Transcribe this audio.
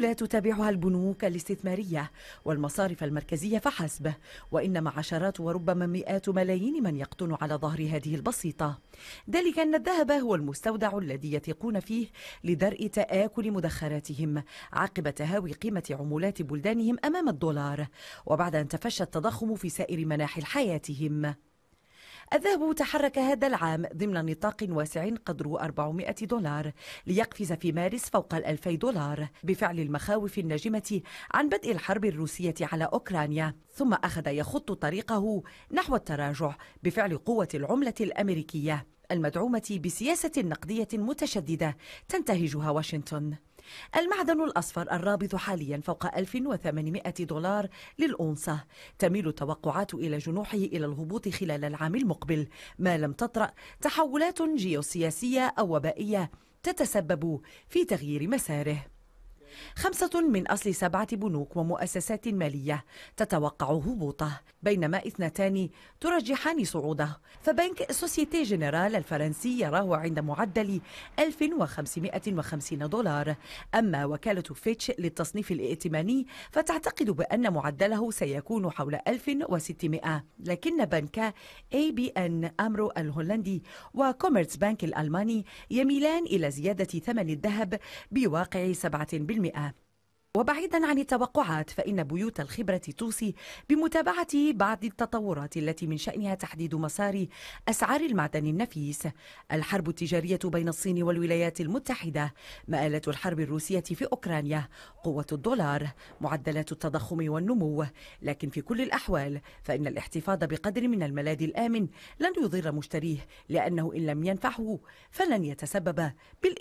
لا تتابعها البنوك الاستثمارية والمصارف المركزية فحسب وإنما عشرات وربما مئات ملايين من يقطن على ظهر هذه البسيطة ذلك أن الذهب هو المستودع الذي يثقون فيه لدرء تآكل مدخراتهم عقب تهاوي قيمة عمولات بلدانهم أمام الدولار وبعد أن تفشى التضخم في سائر مناحي حياتهم الذهب تحرك هذا العام ضمن نطاق واسع قدره 400 دولار ليقفز في مارس فوق ال 2000 دولار بفعل المخاوف الناجمة عن بدء الحرب الروسية على أوكرانيا ثم أخذ يخط طريقه نحو التراجع بفعل قوة العملة الأمريكية المدعومة بسياسة نقدية متشددة تنتهجها واشنطن المعدن الأصفر الرابط حاليا فوق 1800 دولار للأونصة تميل التوقعات إلى جنوحه إلى الهبوط خلال العام المقبل ما لم تطرأ تحولات جيوسياسية أو وبائية تتسبب في تغيير مساره خمسة من أصل سبعة بنوك ومؤسسات مالية تتوقع هبوطه بينما اثنتان ترجحان صعوده فبنك سوسيتي جنرال الفرنسي يراه عند معدل 1550 دولار أما وكالة فيتش للتصنيف الائتماني فتعتقد بأن معدله سيكون حول 1600 لكن بنك اي بي ان أمرو الهولندي وكوميرتس بنك الألماني يميلان إلى زيادة ثمن الذهب بواقع 7% وبعيدا عن التوقعات فإن بيوت الخبرة توصي بمتابعة بعض التطورات التي من شأنها تحديد مسار أسعار المعدن النفيس الحرب التجارية بين الصين والولايات المتحدة مآلة الحرب الروسية في أوكرانيا قوة الدولار معدلات التضخم والنمو لكن في كل الأحوال فإن الاحتفاظ بقدر من الملاذ الآمن لن يضر مشتريه لأنه إن لم ينفعه فلن يتسبب بالإضرار